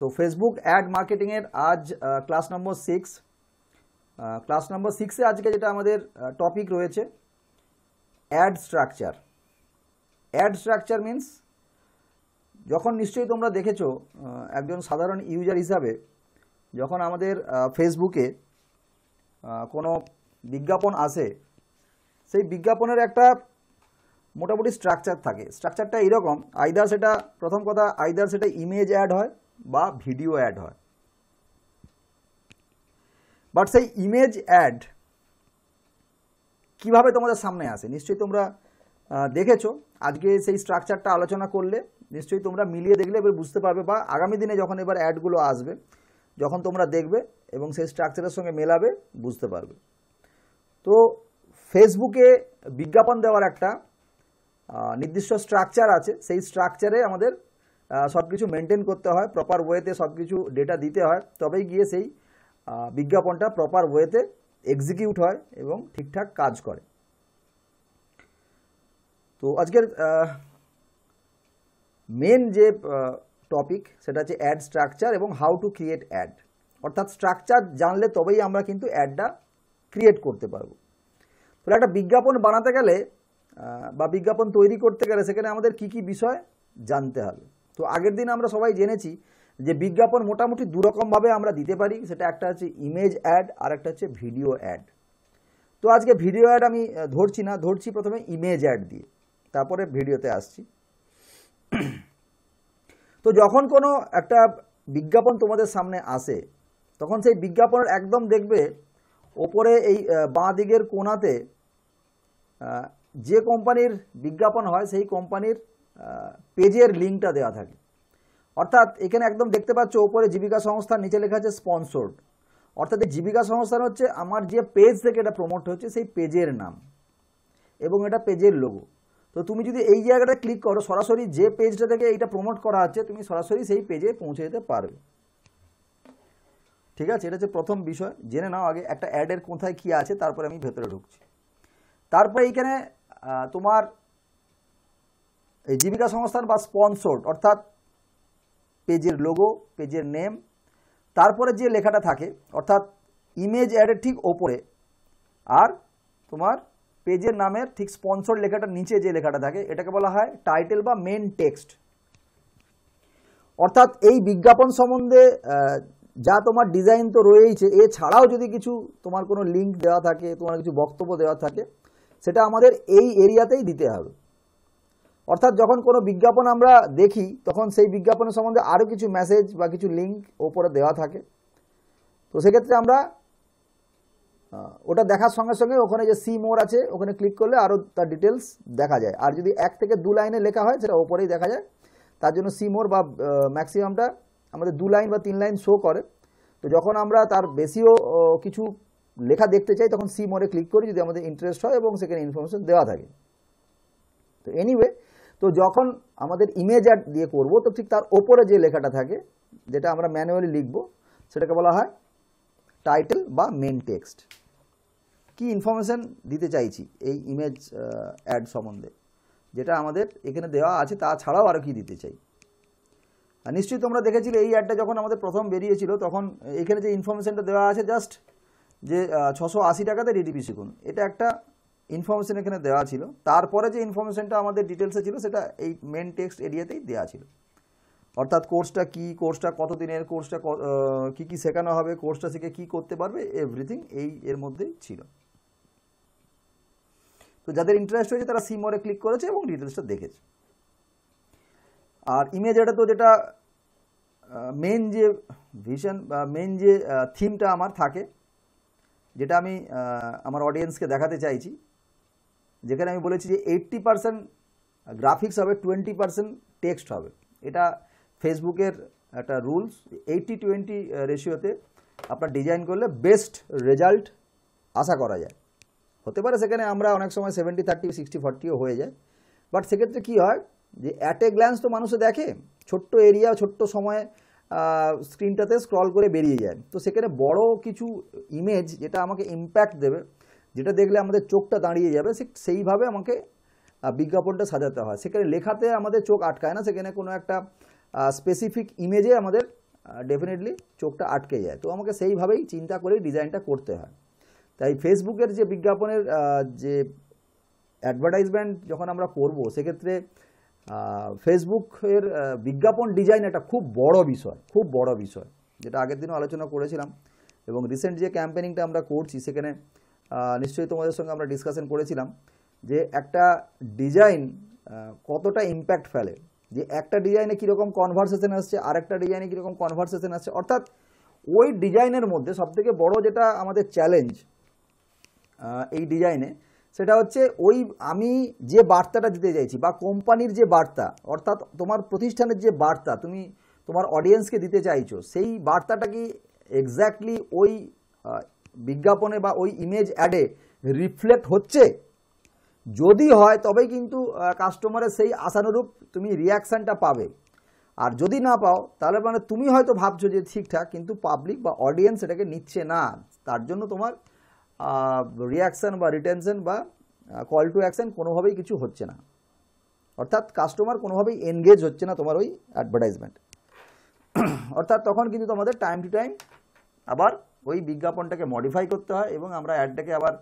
তো Facebook ad মার্কেটিংয়ের আজ class number six class number সিক্সে আজকে যেটা আমাদের টপিক রয়েছে ad structure ad structure means যখন নিশ্চয়ই তোমরা দেখেছো একজন সাধারণ ইউজার হিসাবে যখন আমাদের ফেসবুকে কোনো বিজ্ঞাপন আসে সেই বিজ্ঞাপনের একটা মোটামুটি স্ট্রাকচার থাকে স্ট্রাকচারটা এইরকম আইদার সেটা প্রথম কথা আইদার সেটা ইমেজ অ্যাড হয় বা ভিডিও অ্যাড হয় বাট সেই ইমেজ অ্যাড কিভাবে তোমাদের সামনে আসে নিশ্চয়ই তোমরা দেখেছো আজকে সেই স্ট্রাকচারটা আলোচনা করলে নিশ্চয়ই তোমরা মিলিয়ে দেখলে এবার বুঝতে পারবে বা আগামী দিনে যখন এবার অ্যাডগুলো আসবে যখন তোমরা দেখবে এবং সেই স্ট্রাকচারের সঙ্গে মেলাবে বুঝতে পারবে তো ফেসবুকে বিজ্ঞাপন দেওয়ার একটা নির্দিষ্ট স্ট্রাকচার আছে সেই স্ট্রাকচারে আমাদের সব কিছু মেনটেন করতে হয় প্রপার ওয়েতে সব কিছু ডেটা দিতে হয় তবেই গিয়ে সেই বিজ্ঞাপনটা প্রপার ওয়েতে এক্সিকিউট হয় এবং ঠিকঠাক কাজ করে তো আজকের মেন যে টপিক সেটা হচ্ছে অ্যাড স্ট্রাকচার এবং হাউ টু ক্রিয়েট অ্যাড অর্থাৎ স্ট্রাকচার জানলে তবেই আমরা কিন্তু অ্যাডটা ক্রিয়েট করতে পারবো তাহলে একটা বিজ্ঞাপন বানাতে গেলে বা বিজ্ঞাপন তৈরি করতে গেলে সেখানে আমাদের কি কি বিষয় জানতে হবে তো আগের দিন আমরা সবাই জেনেছি যে বিজ্ঞাপন মোটামুটি দুরকমভাবে আমরা দিতে পারি সেটা একটা হচ্ছে ইমেজ অ্যাড আর একটা হচ্ছে ভিডিও অ্যাড তো আজকে ভিডিও অ্যাড আমি ধরছি না ধরছি প্রথমে ইমেজ অ্যাড দিয়ে তারপরে ভিডিওতে আসছি তো যখন কোনো একটা বিজ্ঞাপন তোমাদের সামনে আসে তখন সেই বিজ্ঞাপনের একদম দেখবে ওপরে এই বাঁ দিকের কোনাতে যে কোম্পানির বিজ্ঞাপন হয় সেই কোম্পানির পেজের লিঙ্কটা দেওয়া থাকে অর্থাৎ এখানে একদম দেখতে পাচ্ছ ওপরে জীবিকা সংস্থার নিচে লেখা আছে স্পন্সর্ড অর্থাৎ এই জীবিকা সংস্থান হচ্ছে আমার যে পেজ থেকে এটা প্রমোট হচ্ছে সেই পেজের নাম এবং এটা পেজের লোগো তো তুমি যদি এই জায়গাটা ক্লিক করো সরাসরি যে পেজটা থেকে এইটা প্রমোট করা হচ্ছে তুমি সরাসরি সেই পেজে পৌঁছে যেতে পারবে ঠিক আছে এটা হচ্ছে প্রথম বিষয় জেনে নাও আগে একটা অ্যাডের কোথায় কী আছে তারপরে আমি ভেতরে ঢুকছি তারপরে এইখানে তোমার এই জীবিকা সংস্থান বা স্পন্সর্ড অর্থাৎ পেজের লোগো পেজের নেম তারপরে যে লেখাটা থাকে অর্থাৎ ইমেজ অ্যাডের ঠিক ওপরে আর তোমার পেজের নামের ঠিক স্পন্সর লেখাটা নিচে যে লেখাটা থাকে এটাকে বলা হয় টাইটেল বা মেন টেক্সট অর্থাৎ এই বিজ্ঞাপন সম্বন্ধে যা তোমার ডিজাইন তো রয়েইছে এছাড়াও যদি কিছু তোমার কোনো লিঙ্ক দেওয়া থাকে তোমার কিছু বক্তব্য দেওয়া থাকে সেটা আমাদের এই এরিয়াতেই দিতে হবে অর্থাৎ যখন কোনো বিজ্ঞাপন আমরা দেখি তখন সেই বিজ্ঞাপনের সম্বন্ধে আরও কিছু মেসেজ বা কিছু লিঙ্ক ওপরে দেওয়া থাকে তো সেক্ষেত্রে আমরা ওটা দেখার সঙ্গে সঙ্গে ওখানে যে সি মোর আছে ওখানে ক্লিক করলে আরও তার ডিটেলস দেখা যায় আর যদি এক থেকে দু লাইনে লেখা হয় সেটা ওপরেই দেখা যায় তার জন্য সি মোর বা ম্যাক্সিমামটা আমাদের দু লাইন বা তিন লাইন শো করে তো যখন আমরা তার বেশিও কিছু লেখা দেখতে চাই তখন সি মোরে ক্লিক করি যদি আমাদের ইন্টারেস্ট হয় এবং সেখানে ইনফরমেশন দেওয়া থাকে তো এনিওয়ে তো যখন আমাদের ইমেজ অ্যাড দিয়ে করব তো ঠিক তার ওপরে যে লেখাটা থাকে যেটা আমরা ম্যানুয়ালি লিখব সেটাকে বলা হয় টাইটেল বা মেন টেক্সট কি ইনফরমেশান দিতে চাইছি এই ইমেজ অ্যাড সম্বন্ধে যেটা আমাদের এখানে দেওয়া আছে তাছাড়াও আরও কি দিতে চাই আর নিশ্চয়ই তোমরা দেখেছিলে এই অ্যাডটা যখন আমাদের প্রথম বেরিয়েছিল তখন এখানে যে ইনফরমেশানটা দেওয়া আছে জাস্ট যে ছশো আশি টাকাতে রিডিপি শিখুন এটা একটা ইনফরমেশন এখানে দেওয়া ছিল তারপরে যে ইনফরমেশানটা আমাদের ডিটেলসে ছিল সেটা এই মেন টেক্সট এরিয়াতেই দেওয়া ছিল অর্থাৎ কোর্সটা কি কোর্সটা কত দিনের কোর্সটা কি কি শেখানো হবে কোর্সটা শিখে কি করতে পারবে এভরিথিং এই এর মধ্যেই ছিল তো যাদের ইন্টারেস্ট হয়েছে তারা সিমোরে ক্লিক করেছে এবং ডিটেলসটা দেখেছে আর ইমেজ এটা তো যেটা মেন যে ভিশন বা মেন যে থিমটা আমার থাকে যেটা আমি আমার অডিয়েন্সকে দেখাতে চাইছি যেখানে আমি বলেছি যে এইট্টি পারসেন্ট গ্রাফিক্স হবে টোয়েন্টি পারসেন্ট টেক্সট হবে এটা ফেসবুকের একটা রুলস এইটটি টোয়েন্টি রেশিওতে আপনার ডিজাইন করলে বেস্ট রেজাল্ট আশা করা যায় হতে পারে সেখানে আমরা অনেক সময় সেভেন্টি থার্টি সিক্সটি ফর্টিও হয়ে যায় বাট সেক্ষেত্রে কী হয় যে অ্যাট এ গ্ল্যান্স তো মানুষে দেখে ছোট্ট এরিয়া ছোট্ট সময়ে স্ক্রিনটাতে স্ক্রল করে বেরিয়ে যায় তো সেখানে বড় কিছু ইমেজ যেটা আমাকে ইম্প্যাক্ট দেবে যেটা দেখলে আমাদের চোখটা দাঁড়িয়ে যাবে সেইভাবে আমাকে বিজ্ঞাপনটা সাজাতে হয় সেখানে লেখাতে আমাদের চোখ আটকায় না সেখানে কোনো একটা স্পেসিফিক ইমেজে আমাদের ডেফিনেটলি চোখটা আটকে যায় তো আমাকে সেইভাবেই চিন্তা করেই ডিজাইনটা করতে হয় তাই ফেসবুকের যে বিজ্ঞাপনের যে অ্যাডভার্টাইজমেন্ট যখন আমরা করব সেক্ষেত্রে ফেসবুকের বিজ্ঞাপন ডিজাইন একটা খুব বড় বিষয় খুব বড় বিষয় যেটা আগের দিনও আলোচনা করেছিলাম এবং রিসেন্ট যে ক্যাম্পেনিংটা আমরা করছি সেখানে নিশ্চয়ই তোমাদের সঙ্গে আমরা ডিসকাশন করেছিলাম যে একটা ডিজাইন কতটা ইম্প্যাক্ট ফেলে যে একটা ডিজাইনে কীরকম কনভারসেশন আসছে আর একটা ডিজাইনে কীরকম কনভারসেশন আসছে অর্থাৎ ওই ডিজাইনের মধ্যে সবথেকে বড় যেটা আমাদের চ্যালেঞ্জ এই ডিজাইনে সেটা হচ্ছে ওই আমি যে বার্তাটা দিতে চাইছি বা কোম্পানির যে বার্তা অর্থাৎ তোমার প্রতিষ্ঠানের যে বার্তা তুমি তোমার অডিয়েন্সকে দিতে চাইছো সেই বার্তাটা কি এক্স্যাক্টলি ওই বিজ্ঞাপনে বা ওই ইমেজ অ্যাডে রিফ্লেক্ট হচ্ছে যদি হয় তবেই কিন্তু কাস্টমারের সেই আশানুরূপ তুমি রিয়াকশানটা পাবে আর যদি না পাও তাহলে মানে তুমি হয়তো ভাবছো যে ঠিকঠাক কিন্তু পাবলিক বা অডিয়েন্স এটাকে নিচ্ছে না তার জন্য তোমার রিয়াকশান বা রিটেনশন বা কল টু অ্যাকশান কোনোভাবেই কিছু হচ্ছে না অর্থাৎ কাস্টমার কোনোভাবেই এনগেজ হচ্ছে না তোমার ওই অ্যাডভার্টাইজমেন্ট অর্থাৎ তখন কিন্তু তোমাদের টাইম টু টাইম আবার ওই বিজ্ঞাপনটাকে মডিফাই করতে হয় এবং আমরা অ্যাডটাকে আবার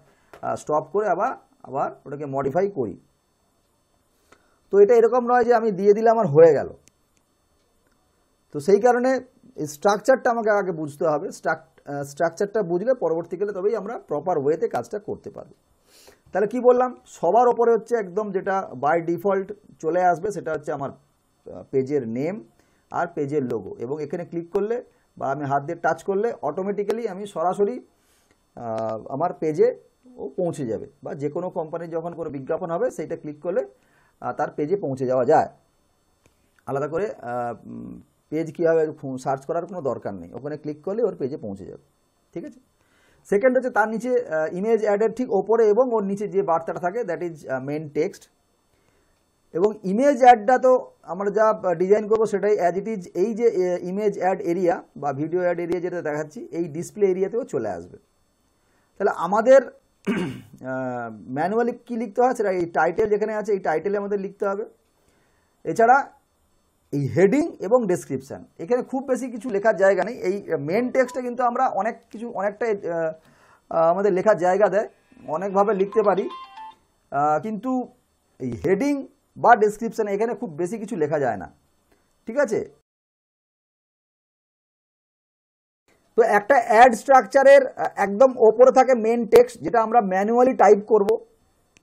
স্টপ করে আবার আবার ওটাকে মডিফাই করি তো এটা এরকম নয় যে আমি দিয়ে দিলে আমার হয়ে গেল তো সেই কারণে স্ট্রাকচারটা আমাকে আগে বুঝতে হবে স্ট্রাক স্ট্রাকচারটা বুঝলে পরবর্তীকালে তবেই আমরা প্রপার ওয়েতে কাজটা করতে পারবো তাহলে কি বললাম সবার ওপরে হচ্ছে একদম যেটা বাই ডিফল্ট চলে আসবে সেটা হচ্ছে আমার পেজের নেম আর পেজের লোগো এবং এখানে ক্লিক করলে বা আমি হাত দিয়ে টাচ করলে অটোমেটিক্যালি আমি সরাসরি আমার পেজে ও পৌঁছে যাবে বা যে কোনো কোম্পানির যখন কোনো বিজ্ঞাপন হবে সেইটা ক্লিক করলে তার পেজে পৌঁছে যাওয়া যায় আলাদা করে পেজ কীভাবে সার্চ করার কোনো দরকার নেই ওখানে ক্লিক করলে ওর পেজে পৌঁছে যাবে ঠিক আছে সেকেন্ড হচ্ছে তার নিচে ইমেজ অ্যাডের ঠিক ওপরে এবং ওর নিচে যে বার্তাটা থাকে দ্যাট ইজ মেন টেক্সট এবং ইমেজ অ্যাডটা তো আমরা যা ডিজাইন করব সেটাই অ্যাজ ইট ইজ এই যে ইমেজ অ্যাড এরিয়া বা ভিডিও অ্যাড এরিয়া যেটা দেখাচ্ছি এই ডিসপ্লে এরিয়াতেও চলে আসবে তাহলে আমাদের ম্যানুয়ালি কি লিখতে হয় সেটা এই টাইটেল যেখানে আছে এই টাইটেলে আমাদের লিখতে হবে এছাড়া এই হেডিং এবং ডেসক্রিপশান এখানে খুব বেশি কিছু লেখার জায়গা নেই এই মেন টেক্সটে কিন্তু আমরা অনেক কিছু অনেকটাই আমাদের লেখার জায়গা দেয় অনেকভাবে লিখতে পারি কিন্তু এই হেডিং বা ডিসক্রিপশানে এখানে খুব বেশি কিছু লেখা যায় না ঠিক আছে তো একটা অ্যাড স্ট্রাকচারের একদম ওপরে থাকে মেন টেক্সট যেটা আমরা ম্যানুয়ালি টাইপ করব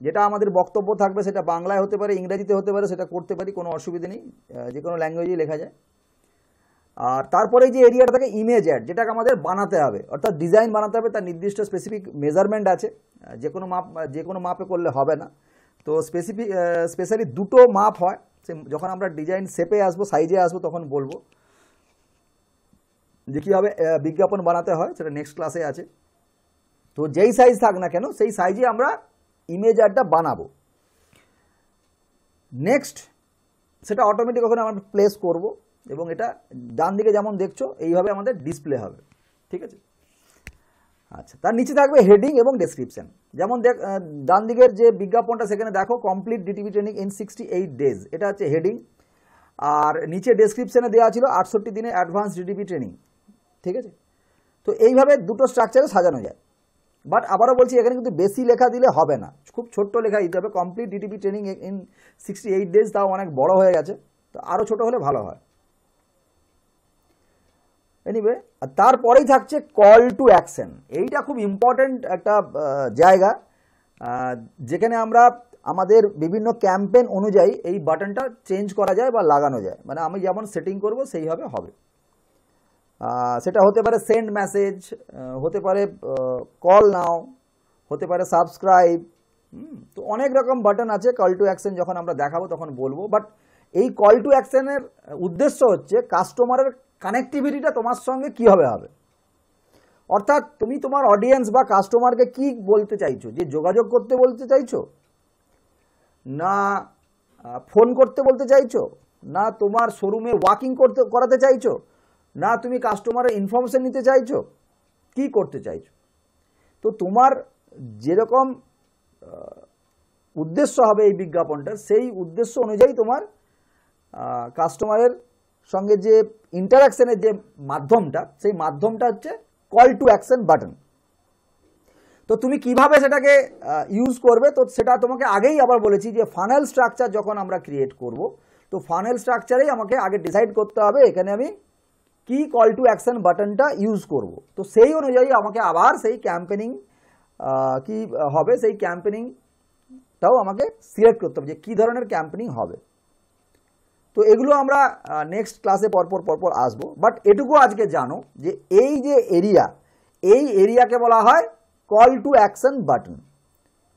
যেটা আমাদের বক্তব্য থাকবে সেটা বাংলায় হতে পারে ইংরেজিতে হতে পারে সেটা করতে পারি কোনো অসুবিধে নেই যে কোনো ল্যাঙ্গুয়েজেই লেখা যায় আর তারপরে যে এরিয়াটা থাকে ইমেজ অ্যাড যেটাকে আমাদের বানাতে হবে অর্থাৎ ডিজাইন বানাতে হবে তার নির্দিষ্ট স্পেসিফিক মেজারমেন্ট আছে যে কোনো মাপ যে কোনো মাপে করলে হবে না তো স্পেসিফিক স্পেশালি দুটো মাপ হয় সে যখন আমরা ডিজাইন শেপে আসবো সাইজে আসবো তখন বলবো যে কীভাবে বিজ্ঞাপন বানাতে হয় সেটা নেক্সট ক্লাসে আছে তো যেই সাইজ থাক না কেন সেই সাইজে আমরা ইমেজ আরটা বানাবো নেক্সট সেটা অটোমেটিক ওখানে আমরা প্লেস করব এবং এটা ডান দিকে যেমন দেখছো এইভাবে আমাদের ডিসপ্লে হবে ঠিক আছে আচ্ছা তার নিচে থাকবে হেডিং এবং ডেসক্রিপশান যেমন দেখ ডান দিকের যে বিজ্ঞাপনটা সেখানে দেখো complete DTP training in sixty eight days এটা হচ্ছে হেডিং আর নিচে ডেসক্রিপশানে দেওয়া ছিল আটষট্টি দিনে অ্যাডভান্স ডিটিভি ট্রেনিং ঠিক আছে তো এইভাবে দুটো স্ট্রাকচারে সাজানো যায় বাট আবারও বলছি এখানে কিন্তু বেশি লেখা দিলে হবে না খুব ছোট্ট লেখা দিতে হবে complete DTP training in sixty eight days তাও অনেক বড় হয়ে গেছে তো আরও ছোট হলে ভালো হয় এনিওয়ে আর তারপরেই থাকছে কল টু অ্যাকশন এইটা খুব ইম্পর্ট্যান্ট একটা জায়গা যেখানে আমরা আমাদের বিভিন্ন ক্যাম্পেন অনুযায়ী এই বাটনটা চেঞ্জ করা যায় বা লাগানো যায় মানে আমি যেমন সেটিং করব সেইভাবে হবে সেটা হতে পারে সেন্ড মেসেজ হতে পারে কল নাও হতে পারে সাবস্ক্রাইব তো অনেক রকম বাটন আছে কল টু অ্যাকশন যখন আমরা দেখাবো তখন বলবো বাট এই কল টু অ্যাকশনের উদ্দেশ্য হচ্ছে কাস্টমারের কানেক্টিভিটিটা তোমার সঙ্গে কীভাবে হবে অর্থাৎ তুমি তোমার অডিয়েন্স বা কাস্টমারকে কি বলতে চাইছো যে যোগাযোগ করতে বলতে চাইছো না ফোন করতে বলতে চাইছো না তোমার শোরুমে ওয়াকিং করতে করাতে চাইছো না তুমি কাস্টমারের ইনফরমেশান নিতে চাইছো কি করতে চাইছো তো তোমার যেরকম উদ্দেশ্য হবে এই বিজ্ঞাপনটার সেই উদ্দেশ্য অনুযায়ী তোমার কাস্টমারের সঙ্গে যে ইন্টারাকশনের যে মাধ্যমটা সেই মাধ্যমটা হচ্ছে কল টু অ্যাকশন বাটন তো তুমি কিভাবে সেটাকে ইউজ করবে তো সেটা তোমাকে আগেই আবার বলেছি যে ফানেল স্ট্রাকচার যখন আমরা ক্রিয়েট করব তো ফানেল স্ট্রাকচারেই আমাকে আগে ডিসাইড করতে হবে এখানে আমি কি কল টু অ্যাকশন বাটনটা ইউজ করব তো সেই অনুযায়ী আমাকে আবার সেই ক্যাম্পেনিং কি হবে সেই ক্যাম্পেনিংটাও আমাকে সিলেক্ট করতে হবে যে কী ধরনের ক্যাম্পেনিং হবে তো এগুলো আমরা নেক্সট ক্লাসে পরপর পরপর আসব বাট এটুকু আজকে জানো যে এই যে এরিয়া এই এরিয়াকে বলা হয় কল টু অ্যাকশন বাটন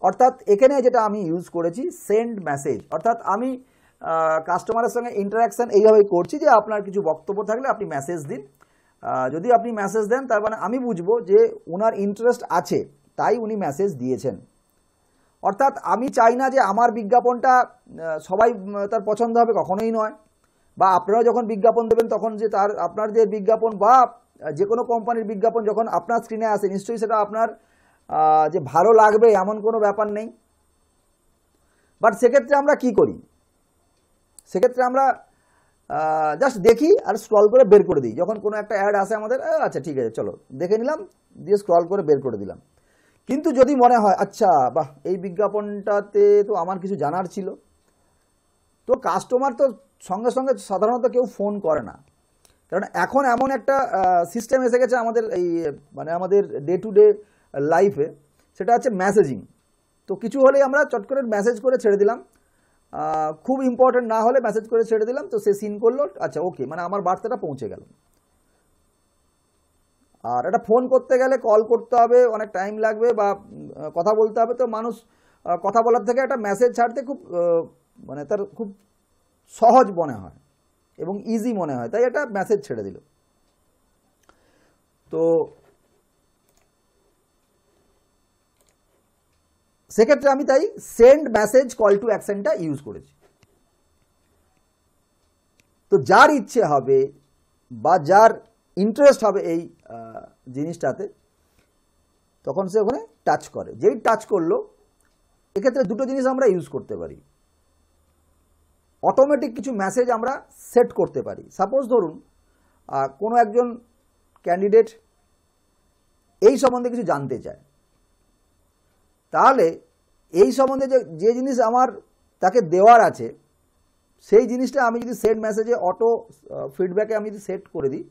অর্থাৎ এখানে যেটা আমি ইউজ করেছি সেন্ড মেসেজ অর্থাৎ আমি কাস্টমারের সঙ্গে ইন্টারাকশান এইভাবেই করছি যে আপনার কিছু বক্তব্য থাকলে আপনি মেসেজ দিন যদি আপনি মেসেজ দেন তার মানে আমি বুঝবো যে ওনার ইন্টারেস্ট আছে তাই উনি মেসেজ দিয়েছেন অর্থাৎ আমি চাই না যে আমার বিজ্ঞাপনটা সবাই তার পছন্দ হবে কখনোই নয় বা আপনারা যখন বিজ্ঞাপন দেবেন তখন যে তার আপনার যে বিজ্ঞাপন বা যে কোনো কোম্পানির বিজ্ঞাপন যখন আপনার স্ক্রিনে আসে নিশ্চয়ই সেটা আপনার যে ভালো লাগবে এমন কোনো ব্যাপার নেই বাট সেক্ষেত্রে আমরা কি করি সেক্ষেত্রে আমরা জাস্ট দেখি আর স্ক্রল করে বের করে দিই যখন কোনো একটা অ্যাড আসে আমাদের আচ্ছা ঠিক আছে চলো দেখে নিলাম দিয়ে স্ক্রল করে বের করে দিলাম কিন্তু যদি মনে হয় আচ্ছা বাহ এই বিজ্ঞাপনটাতে তো আমার কিছু জানার ছিল তো কাস্টমার তো সঙ্গে সঙ্গে সাধারণত কেউ ফোন করে না কারণ এখন এমন একটা সিস্টেম এসে গেছে আমাদের এই মানে আমাদের ডে টু ডে লাইফে সেটা হচ্ছে মেসেজিং তো কিছু হলেই আমরা চট করে মেসেজ করে ছেড়ে দিলাম খুব ইম্পর্টেন্ট না হলে মেসেজ করে ছেড়ে দিলাম তো সে সিন করলো আচ্ছা ওকে মানে আমার বার্তাটা পৌঁছে গেল আর এটা ফোন করতে গেলে কল করতে হবে অনেক টাইম লাগবে বা কথা বলতে হবে তো মানুষ কথা বলার থেকে একটা মেসেজ ছাড়তে খুব মানে তার খুব সহজ মনে হয় এবং ইজি মনে হয় তাই এটা মেসেজ ছেড়ে দিল তো সেক্ষেত্রে আমি তাই সেন্ড মেসেজ কল টু অ্যাকশনটা ইউজ করেছি তো যার ইচ্ছে হবে বা যার ইন্টারেস্ট হবে এই জিনিসটাতে তখন সে ওখানে টাচ করে যেই টাচ করলো এক্ষেত্রে দুটো জিনিস আমরা ইউজ করতে পারি অটোমেটিক কিছু মেসেজ আমরা সেট করতে পারি সাপোজ ধরুন কোনো একজন ক্যান্ডিডেট এই সম্বন্ধে কিছু জানতে চায় তাহলে এই সম্বন্ধে যে যে জিনিস আমার তাকে দেওয়ার আছে সেই জিনিসটা আমি যদি সেট মেসেজে অটো ফিডব্যাকে আমি যদি সেট করে দিই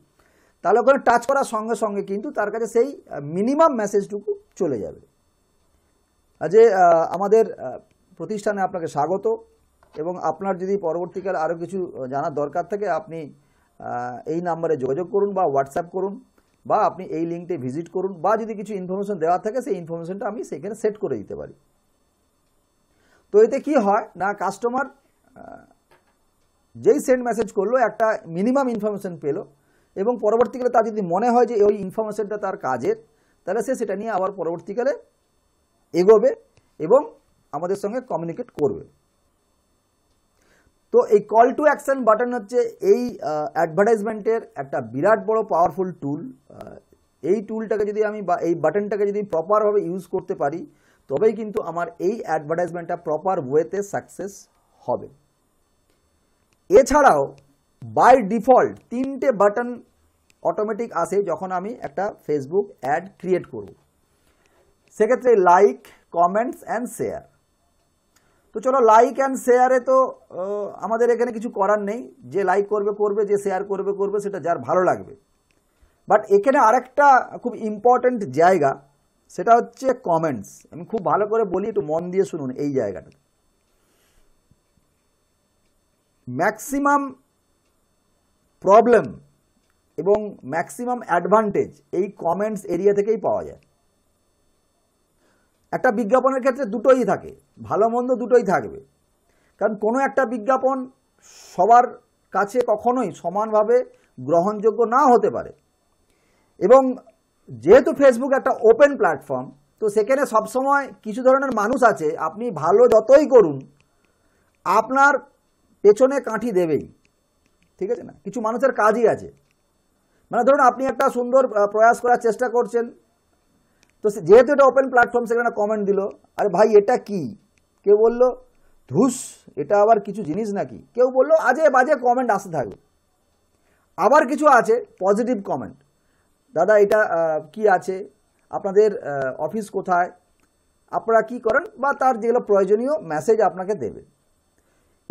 তাহলে ওখানে টাচ করার সঙ্গে সঙ্গে কিন্তু তার কাছে সেই মিনিমাম মেসেজটুকু চলে যাবে যে আমাদের প্রতিষ্ঠানে আপনাকে স্বাগত এবং আপনার যদি পরবর্তীকালে আরও কিছু জানার দরকার থাকে আপনি এই নাম্বারে যোগাযোগ করুন বা হোয়াটসঅ্যাপ করুন বা আপনি এই লিঙ্কটে ভিজিট করুন বা যদি কিছু ইনফরমেশন দেওয়া থাকে সেই ইনফরমেশনটা আমি সেখানে সেট করে দিতে পারি তো এতে কি হয় না কাস্টমার যেই সেন্ড মেসেজ করলো একটা মিনিমাম ইনফরমেশন পেলো এবং পরবর্তীকালে তার যদি মনে হয় যে ওই ইনফরমেশানটা তার কাজের তাহলে সে সেটা নিয়ে আবার পরবর্তীকালে এগোবে এবং আমাদের সঙ্গে কমিউনিকেট করবে তো এই কল টু অ্যাকশন বাটন হচ্ছে এই অ্যাডভার্টাইজমেন্টের একটা বিরাট বড় পাওয়ারফুল টুল এই টুলটাকে যদি আমি বা এই বাটনটাকে যদি প্রপারভাবে ইউজ করতে পারি তবেই কিন্তু আমার এই অ্যাডভার্টাইজমেন্টটা প্রপার ওয়েতে সাকসেস হবে এছাড়াও বাই ডিফল্ট তিনটে বাটন অটোমেটিক আসে যখন আমি একটা ফেসবুক অ্যাড ক্রিয়েট করব সেক্ষেত্রে লাইক কমেন্টস অ্যান্ড শেয়ার তো চলো লাইক অ্যান্ড শেয়ারে তো আমাদের এখানে কিছু করার নেই যে লাইক করবে করবে যে শেয়ার করবে করবে সেটা যার ভালো লাগবে বাট এখানে আরেকটা খুব ইম্পর্ট্যান্ট জায়গা সেটা হচ্ছে কমেন্টস আমি খুব ভালো করে বলি একটু মন দিয়ে শুনুন এই জায়গাটা ম্যাক্সিমাম প্রবলেম এবং ম্যাক্সিমাম অ্যাডভান্টেজ এই কমেন্টস এরিয়া থেকেই পাওয়া যায় একটা বিজ্ঞাপনের ক্ষেত্রে দুটোই থাকে ভালো মন্দ দুটোই থাকবে কারণ কোনো একটা বিজ্ঞাপন সবার কাছে কখনোই সমানভাবে গ্রহণযোগ্য না হতে পারে এবং যেহেতু ফেসবুক একটা ওপেন প্ল্যাটফর্ম তো সেখানে সবসময় কিছু ধরনের মানুষ আছে আপনি ভালো যতই করুন আপনার পেছনে কাঁঠি দেবেই ঠিক আছে না কিছু মানুষের কাজই আছে মানে ধরুন আপনি একটা সুন্দর প্রয়াস করার চেষ্টা করছেন তো যেহেতু এটা ওপেন প্ল্যাটফর্ম সেখানে কমেন্ট দিল আরে ভাই এটা কি কেউ বলল ধুস এটা আবার কিছু জিনিস নাকি কেউ বলল আজে বাজে কমেন্ট আসতে থাকবে আবার কিছু আছে পজিটিভ কমেন্ট দাদা এটা কি আছে আপনাদের অফিস কোথায় আপনারা কি করেন বা তার যেগুলো প্রয়োজনীয় মেসেজ আপনাকে দেবে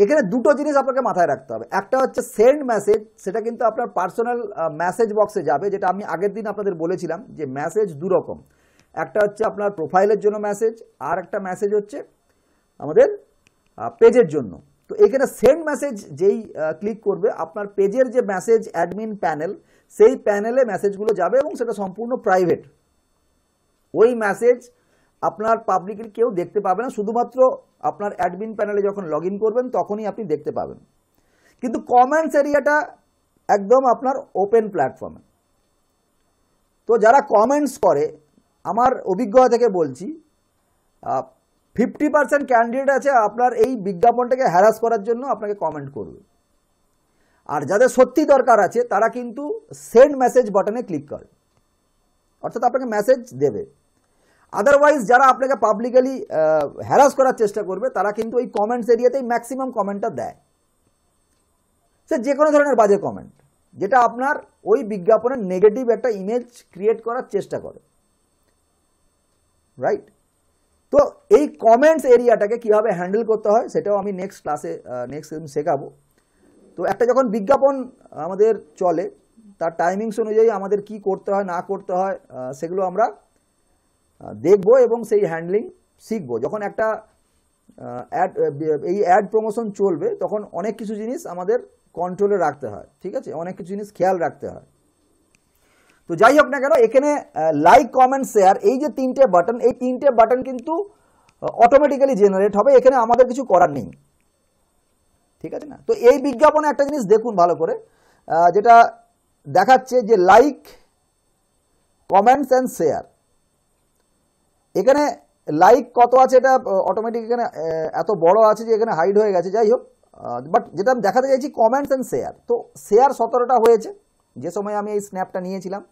এখানে দুটো জিনিস আপনাকে মাথায় রাখতে হবে একটা হচ্ছে সেন্ড মেসেজ সেটা কিন্তু আপনার পার্সোনাল মেসেজ বক্সে যাবে যেটা আমি আগের দিন আপনাদের বলেছিলাম যে মেসেজ দুরকম একটা হচ্ছে আপনার প্রোফাইলের জন্য মেসেজ আর একটা মেসেজ হচ্ছে আমাদের পেজের জন্য তো এখানে সেন্ড মেসেজ যেই ক্লিক করবে আপনার পেজের যে মেসেজ অ্যাডমিন প্যানেল সেই প্যানেলে মেসেজগুলো যাবে এবং সেটা সম্পূর্ণ প্রাইভেট ওই মেসেজ আপনার পাবলিকের কেউ দেখতে পাবে না শুধুমাত্র আপনার অ্যাডমিন প্যানেলে যখন লগ করবেন তখনই আপনি দেখতে পাবেন কিন্তু কমেন্টস এরিয়াটা একদম আপনার ওপেন প্ল্যাটফর্মে তো যারা কমেন্টস করে আমার অভিজ্ঞতা থেকে বলছি ফিফটি পার্সেন্ট ক্যান্ডিডেট আছে আপনার এই বিজ্ঞাপনটাকে হ্যারাস করার জন্য আপনাকে কমেন্ট করবে আর যাদের সত্যি দরকার আছে তারা কিন্তু সেন্ড মেসেজ বাটনে ক্লিক করে অর্থাৎ আপনাকে মেসেজ দেবে আদারওয়াইজ যারা আপনাকে পাবলিকালি হ্যারাস করার চেষ্টা করবে তারা কিন্তু ওই কমেন্টস এরিয়াতেই ম্যাক্সিমাম কমেন্টটা দেয় সে যে কোনো ধরনের বাজে কমেন্ট যেটা আপনার ওই বিজ্ঞাপনের নেগেটিভ একটা ইমেজ ক্রিয়েট করার চেষ্টা করে রাইট তো এই কমেন্টস এরিয়াটাকে কিভাবে হ্যান্ডেল করতে হয় সেটাও আমি নেক্সট ক্লাসে নেক্সট শেখাবো তো একটা যখন বিজ্ঞাপন আমাদের চলে তার টাইমিংস অনুযায়ী আমাদের কি করতে হয় না করতে হয় সেগুলো আমরা দেখবো এবং সেই হ্যান্ডলিং শিখবো যখন একটা অ্যাড এই অ্যাড প্রমোশন চলবে তখন অনেক কিছু জিনিস আমাদের কন্ট্রোলে রাখতে হয় ঠিক আছে অনেক কিছু জিনিস খেয়াল রাখতে হয় তো যাই হোক না কেন এখানে লাইক কমেন্ট শেয়ার এই যে তিনটে বাটন এই তিনটে বাটন কিন্তু অটোমেটিক্যালি জেনারেট হবে এখানে আমাদের কিছু করার নেই ঠিক আছে না তো এই বিজ্ঞাপনে একটা জিনিস দেখুন ভালো করে যেটা দেখাচ্ছে যে লাইক কমেন্টস অ্যান্ড শেয়ার এখানে লাইক কত আছে এটা অটোমেটিক এখানে এত বড় আছে যে এখানে হাইড হয়ে গেছে যাই হোক বাট যেটা আমি দেখাতে চাইছি কমেন্টস অ্যান্ড শেয়ার তো শেয়ার সতেরোটা হয়েছে যে সময় আমি এই স্ন্যাপটা নিয়েছিলাম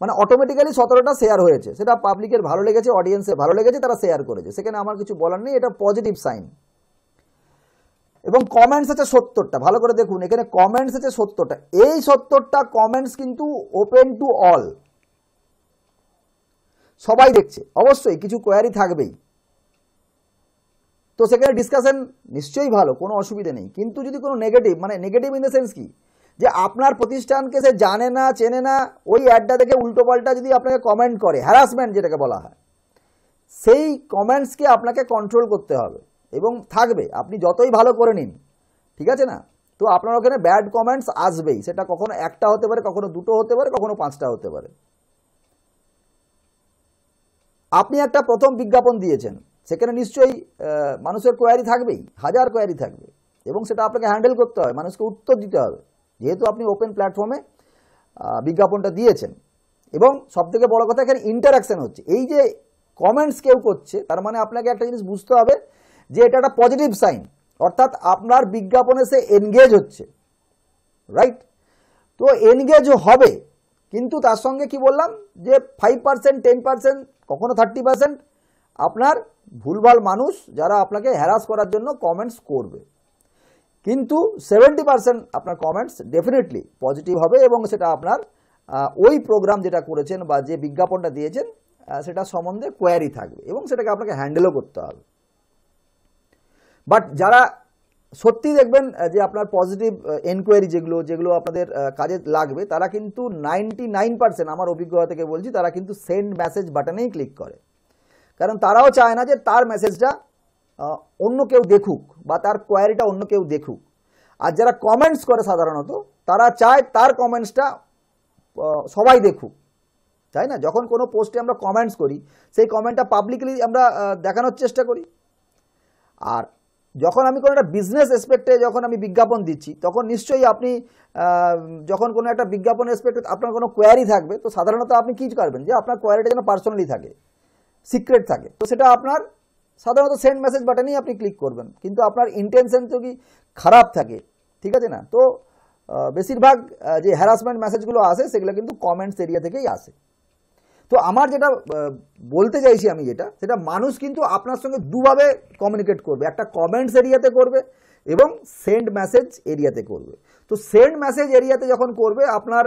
মানে অটোমেটিক্যালি সতেরোটা শেয়ার হয়েছে সেটা পাবলিকের ভালো লেগেছে অডিয়েন্সে ভালো লেগেছে তারা শেয়ার করেছে সেখানে আমার কিছু বলার নেই এটা পজিটিভ সাইন এবং কমেন্টস আছে সত্তরটা ভালো করে দেখুন এখানে কমেন্টস আছে সত্তরটা এই সত্তরটা কমেন্টস কিন্তু ওপেন টু অল সবাই দেখছে অবশ্যই কিছু কোয়ারি থাকবেই তো সেখানে ডিসকাশন নিশ্চয়ই ভালো কোনো অসুবিধা নেই কিন্তু যদি কোনো নেগেটিভ মানে নেগেটিভ ইন দ্য সেন্স কি যে আপনার প্রতিষ্ঠানকে সে জানে না চেনে না ওই অ্যাডটা দেখে উল্টোপাল্টা যদি আপনাকে কমেন্ট করে হ্যারাসমেন্ট যেটাকে বলা হয় সেই কমেন্টসকে আপনাকে কন্ট্রোল করতে হবে এবং থাকবে আপনি যতই ভালো করে নিন ঠিক আছে না তো আপনার ওখানে ব্যাড কমেন্টস আসবেই সেটা কখনো একটা হতে পারে কখনো দুটো হতে পারে কখনো পাঁচটা হতে পারে আপনি একটা প্রথম বিজ্ঞাপন দিয়েছেন সেখানে নিশ্চয়ই মানুষের কোয়ারি থাকবেই হাজার কোয়ারি থাকবে এবং সেটা আপনাকে হ্যান্ডেল করতে হয় মানুষকে উত্তর দিতে হবে যেহেতু আপনি ওপেন প্ল্যাটফর্মে বিজ্ঞাপনটা দিয়েছেন এবং সবথেকে বড় কথা এখানে ইন্টারাকশান হচ্ছে এই যে কমেন্টস কেউ করছে তার মানে আপনাকে একটা জিনিস বুঝতে হবে যে এটা একটা পজিটিভ সাইন অর্থাৎ আপনার বিজ্ঞাপনে সে এনগেজ হচ্ছে রাইট তো এনগেজ হবে কিন্তু তার সঙ্গে কি বললাম যে ফাইভ পার্সেন্ট টেন পার্সেন্ট কখনো থার্টি পার্সেন্ট আপনার ভুলভাল মানুষ যারা আপনাকে হ্যারাস করার জন্য কমেন্টস করবে কিন্তু সেভেন্টি পার্সেন্ট আপনার কমেন্টস ডেফিনেটলি পজিটিভ হবে এবং সেটা আপনার ওই প্রোগ্রাম যেটা করেছেন বা যে বিজ্ঞাপনটা দিয়েছেন সেটা সম্বন্ধে কোয়ারি থাকবে এবং সেটাকে আপনাকে হ্যান্ডেলও করতে হবে বাট যারা সত্যি দেখবেন যে আপনার পজিটিভ এনকোয়ারি যেগুলো যেগুলো আপনাদের কাজে লাগবে তারা কিন্তু নাইনটি নাইন পার্সেন্ট আমার অভিজ্ঞতা থেকে বলছি তারা কিন্তু সেন্ড মেসেজ বাটনেই ক্লিক করে কারণ তারাও চায় না যে তার মেসেজটা অন্য কেউ দেখুক বা তার কোয়ারিটা অন্য কেউ দেখুক আর যারা কমেন্টস করে সাধারণত তারা চায় তার কমেন্টসটা সবাই দেখুক তাই না যখন কোনো পোস্টে আমরা কমেন্টস করি সেই কমেন্টটা পাবলিকলি আমরা দেখানোর চেষ্টা করি আর যখন আমি কোনো একটা বিজনেস এসপেক্টে যখন আমি বিজ্ঞাপন দিচ্ছি তখন নিশ্চয়ই আপনি যখন কোনো একটা বিজ্ঞাপন এসপেক্টে আপনার কোনো কোয়ারি থাকবে তো সাধারণত আপনি কী করবেন যে আপনার কোয়ারিটা যেন পার্সোনালি থাকে সিক্রেট থাকে তো সেটা আপনার সাধারণত সেন্ড মেসেজ বাটনেই আপনি ক্লিক করবেন কিন্তু আপনার ইন্টেনশন যদি খারাপ থাকে ঠিক আছে না তো বেশিরভাগ যে হ্যারাসমেন্ট মেসেজগুলো আসে সেগুলো কিন্তু কমেন্টস এরিয়া থেকেই আসে তো আমার যেটা বলতে চাইছি আমি যেটা সেটা মানুষ কিন্তু আপনার সঙ্গে দুভাবে কমিউনিকেট করবে একটা কমেন্টস এরিয়াতে করবে এবং সেন্ড মেসেজ এরিয়াতে করবে তো সেন্ড মেসেজ এরিয়াতে যখন করবে আপনার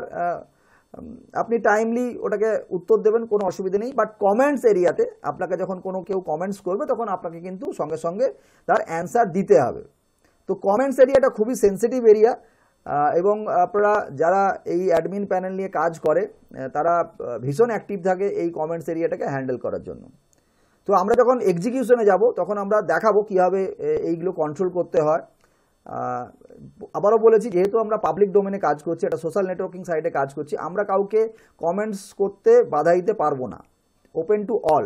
আপনি টাইমলি ওটাকে উত্তর দেবেন কোনো অসুবিধা নেই বাট কমেন্টস এরিয়াতে আপনাকে যখন কোনো কেউ কমেন্টস করবে তখন আপনাকে কিন্তু সঙ্গে সঙ্গে তার অ্যান্সার দিতে হবে তো কমেন্টস এরিয়াটা খুবই সেন্সিটিভ এরিয়া এবং আপনারা যারা এই অ্যাডমিন প্যানেল নিয়ে কাজ করে তারা ভীষণ অ্যাক্টিভ থাকে এই কমেন্টস এরিয়াটাকে হ্যান্ডেল করার জন্য তো আমরা যখন এক্সিকিউশনে যাব তখন আমরা দেখাবো কীভাবে এইগুলো কন্ট্রোল করতে হয় আবারও বলেছি যেহেতু আমরা পাবলিক ডোমেনে কাজ করছি একটা সোশ্যাল নেটওয়ার্কিং সাইটে কাজ করছি আমরা কাউকে কমেন্টস করতে বাধা দিতে পারবো না ওপেন টু অল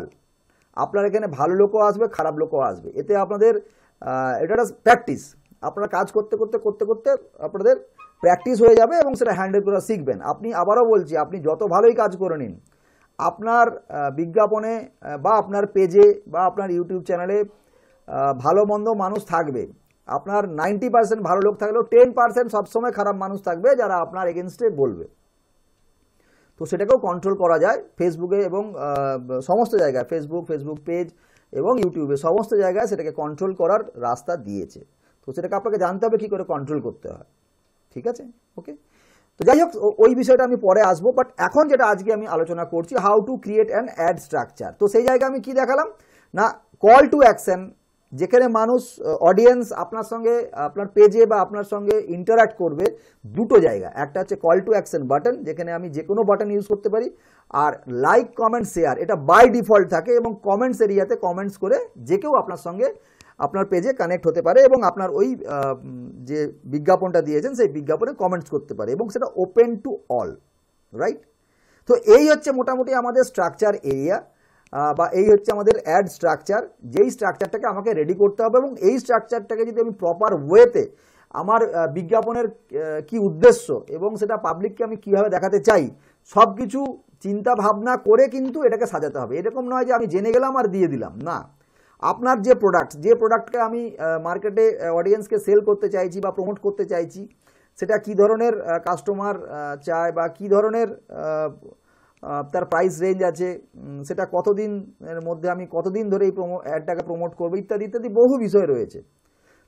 আপনার এখানে ভালো লোকও আসবে খারাপ লোকও আসবে এতে আপনাদের এটা একটা প্র্যাকটিস আপনারা কাজ করতে করতে করতে করতে আপনাদের প্র্যাকটিস হয়ে যাবে এবং সেটা হ্যান্ডেল করা শিখবেন আপনি আবারও বলছি আপনি যত ভালোই কাজ করে নিন আপনার বিজ্ঞাপনে বা আপনার পেজে বা আপনার ইউটিউব চ্যানেলে ভালো মন্দ মানুষ থাকবে আপনার নাইনটি পার্সেন্ট ভালো লোক থাকলেও টেন পার্সেন্ট সবসময় খারাপ মানুষ থাকবে যারা আপনার এগেনস্টে বলবে তো সেটাকেও কন্ট্রোল করা যায় ফেসবুকে এবং সমস্ত জায়গায় ফেসবুক ফেসবুক পেজ এবং ইউটিউবে সমস্ত জায়গায় সেটাকে কন্ট্রোল করার রাস্তা দিয়েছে তো সেটাকে আপনাকে জানতে হবে কী করে কন্ট্রোল করতে হয় ঠিক আছে ওকে তো যাই হোক ওই বিষয়টা আমি পরে আসবো বাট এখন যেটা আজকে আমি আলোচনা করছি how to create an ad structure তো সেই জায়গায় আমি কি দেখালাম না কল টু অ্যাকশন যেখানে মানুষ অডিয়েন্স আপনার সঙ্গে আপনার পেজে বা আপনার সঙ্গে ইন্টারাক্ট করবে দুটো জায়গা একটা হচ্ছে কল টু অ্যাকশন বাটন যেখানে আমি যে কোনো বাটন ইউজ করতে পারি আর লাইক কমেন্ট শেয়ার এটা বাই ডিফল্ট থাকে এবং কমেন্টস এরিয়াতে কমেন্টস করে যে কেউ আপনার সঙ্গে আপনার পেজে কানেক্ট হতে পারে এবং আপনার ওই যে বিজ্ঞাপনটা দিয়েছেন সেই বিজ্ঞাপনে কমেন্টস করতে পারে এবং সেটা ওপেন টু অল রাইট তো এই হচ্ছে মোটামুটি আমাদের স্ট্রাকচার এরিয়া বা এই হচ্ছে আমাদের অ্যাড স্ট্রাকচার যেই স্ট্রাকচারটাকে আমাকে রেডি করতে হবে এবং এই স্ট্রাকচারটাকে যদি আমি প্রপার ওয়েতে আমার বিজ্ঞাপনের কি উদ্দেশ্য এবং সেটা পাবলিককে আমি কিভাবে দেখাতে চাই সব কিছু চিন্তা ভাবনা করে কিন্তু এটাকে সাজাতে হবে এরকম নয় যে আমি জেনে গেলাম আর দিয়ে দিলাম না আপনার যে প্রোডাক্ট যে প্রোডাক্টকে আমি মার্কেটে অডিয়েন্সকে সেল করতে চাইছি বা প্রমোট করতে চাইছি সেটা কি ধরনের কাস্টমার চায় বা কি ধরনের তার প্রাইস রেঞ্জ আছে সেটা কতদিনের মধ্যে আমি কতদিন ধরে এই প্রমো অ্যাডটাকে প্রমোট করবো ইত্যাদি ইত্যাদি বহু বিষয় রয়েছে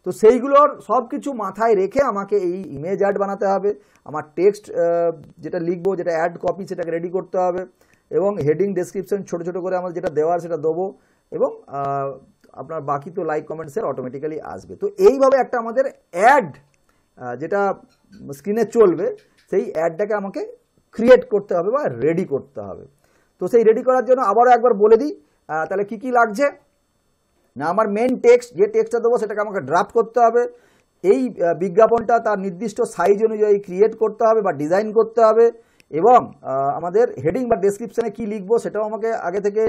তো সেইগুলোর সব কিছু মাথায় রেখে আমাকে এই ইমেজ অ্যাড বানাতে হবে আমার টেক্সট যেটা লিখবো যেটা অ্যাড কপি সেটাকে রেডি করতে হবে এবং হেডিং ডেসক্রিপশন ছোটো ছোটো করে আমার যেটা দেওয়ার সেটা দেবো এবং আপনার বাকি তো লাইক কমেন্ট শেয়ার অটোমেটিক্যালি আসবে তো এইভাবে একটা আমাদের অ্যাড যেটা স্ক্রিনে চলবে সেই অ্যাডটাকে আমাকে ক্রিয়েট করতে হবে বা রেডি করতে হবে তো সেই রেডি করার জন্য আবারও একবার বলে দিই তাহলে কি কি লাগছে না আমার মেন টেক্সট যে টেক্সটটা দেবো সেটাকে আমাকে ড্রাফট করতে হবে এই বিজ্ঞাপনটা তার নির্দিষ্ট সাইজ অনুযায়ী ক্রিয়েট করতে হবে বা ডিজাইন করতে হবে এবং আমাদের হেডিং বা ডেসক্রিপশানে কি লিখবো সেটাও আমাকে আগে থেকে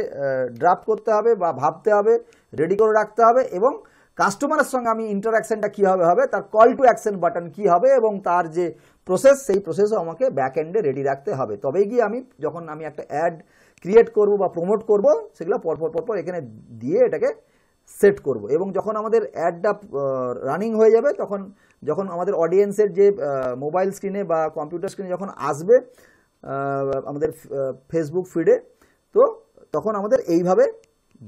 ড্রাফট করতে হবে বা ভাবতে হবে রেডি করে রাখতে হবে এবং কাস্টমারের সঙ্গে আমি ইন্টারাকশানটা কীভাবে হবে তার কল টু অ্যাকশন বাটন কি হবে এবং তার যে প্রসেস সেই প্রসেসও আমাকে ব্যাক এন্ডে রেডি রাখতে হবে তবে গিয়ে আমি যখন আমি একটা অ্যাড ক্রিয়েট করব বা প্রমোট করব সেগুলো পরপর পরপর এখানে দিয়ে এটাকে সেট করব এবং যখন আমাদের অ্যাডটা রানিং হয়ে যাবে তখন যখন আমাদের অডিয়েন্সের যে মোবাইল স্ক্রিনে বা কম্পিউটার স্ক্রিনে যখন আসবে আমাদের ফেসবুক ফিডে তো তখন আমাদের এইভাবে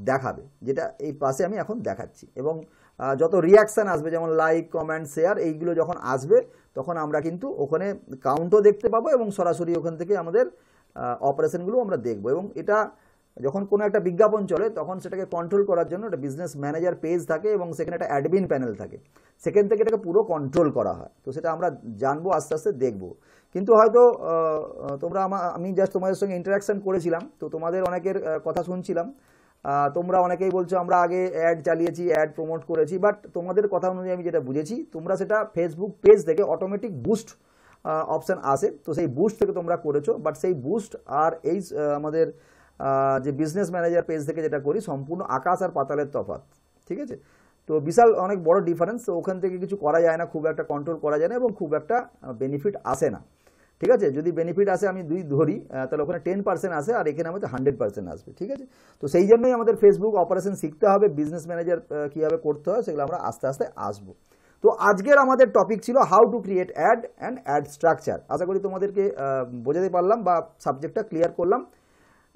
দেখাবে যেটা এই পাশে আমি এখন দেখাচ্ছি এবং যত রিয়াকশান আসবে যেমন লাইক কমেন্ট শেয়ার এইগুলো যখন আসবে তখন আমরা কিন্তু ওখানে কাউন্টও দেখতে পাবো এবং সরাসরি ওখান থেকে আমাদের অপারেশনগুলো আমরা দেখব এবং এটা যখন কোনো একটা বিজ্ঞাপন চলে তখন সেটাকে কন্ট্রোল করার জন্য একটা বিজনেস ম্যানেজার পেজ থাকে এবং সেখানে একটা অ্যাডমিন প্যানেল থাকে সেখান থেকে এটাকে পুরো কন্ট্রোল করা হয় তো সেটা আমরা জানবো আস্তে আস্তে দেখবো কিন্তু হয়তো তোমরা আমি জাস্ট তোমাদের সঙ্গে ইন্টারাকশান করেছিলাম তো তোমাদের অনেকের কথা শুনছিলাম তোমরা অনেকেই বলছো আমরা আগে অ্যাড চালিয়েছি অ্যাড প্রমোট করেছি বাট তোমাদের কথা অনুযায়ী আমি যেটা বুঝেছি তোমরা সেটা ফেসবুক পেজ থেকে অটোমেটিক বুস্ট অপশান আসে তো সেই বুস্ট থেকে তোমরা করেছো বাট সেই বুস্ট আর এই আমাদের যে বিজনেস ম্যানেজার পেজ থেকে যেটা করি সম্পূর্ণ আকাশ আর পাতালের তফাত ঠিক আছে তো বিশাল অনেক বড় ডিফারেন্স তো ওখান থেকে কিছু করা যায় না খুব একটা কন্ট্রোল করা যায় না এবং খুব একটা বেনিফিট আসে না ঠিক আছে যদি বেনিফিট আসে আমি দুই ধরি তাহলে ওখানে টেন পার্সেন্ট আসে আর এখানে আমাদের হান্ড্রেড পার্সেন্ট আসবে ঠিক আছে তো সেই জন্যই আমাদের ফেসবুক অপারেশন শিখতে হবে বিজনেস ম্যানেজার কীভাবে করতে হয় সেগুলো আমরা আস্তে আস্তে আসবো তো আজকের আমাদের টপিক ছিল how to create ad and ad structure আশা করি তোমাদেরকে বোঝাতে পারলাম বা সাবজেক্টটা ক্লিয়ার করলাম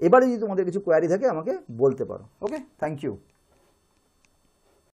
এবারে যদি তোমাদের কিছু কোয়ারি থাকে আমাকে বলতে পারো ওকে থ্যাংক ইউ